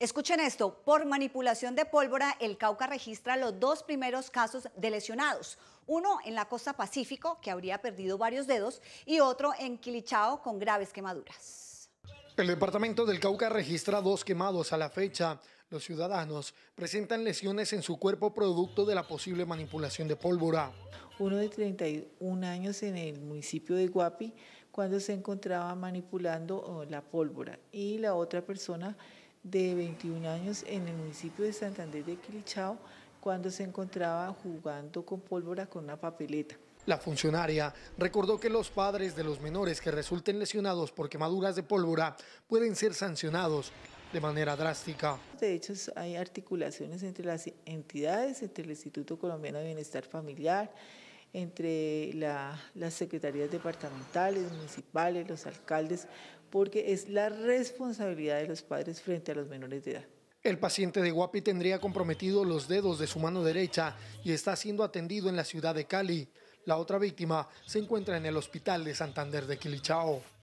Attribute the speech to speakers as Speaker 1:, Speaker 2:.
Speaker 1: Escuchen esto, por manipulación de pólvora, el Cauca registra los dos primeros casos de lesionados, uno en la costa Pacífico, que habría perdido varios dedos, y otro en Quilichao con graves quemaduras.
Speaker 2: El departamento del Cauca registra dos quemados a la fecha. Los ciudadanos presentan lesiones en su cuerpo producto de la posible
Speaker 3: manipulación de pólvora. Uno de 31 años en el municipio de Guapi, cuando se encontraba manipulando oh, la pólvora, y la otra persona de 21 años en el municipio de Santander de Quilichao cuando se encontraba jugando con pólvora con una papeleta.
Speaker 2: La funcionaria recordó que los padres de los menores que resulten lesionados por quemaduras de pólvora pueden ser sancionados de manera drástica.
Speaker 3: De hecho, hay articulaciones entre las entidades, entre el Instituto Colombiano de Bienestar Familiar, entre las secretarías departamentales, municipales, los alcaldes, porque es la responsabilidad de los padres frente a los menores de edad.
Speaker 2: El paciente de Guapi tendría comprometido los dedos de su mano derecha y está siendo atendido en la ciudad de Cali. La otra víctima se encuentra en el hospital de Santander de Quilichao.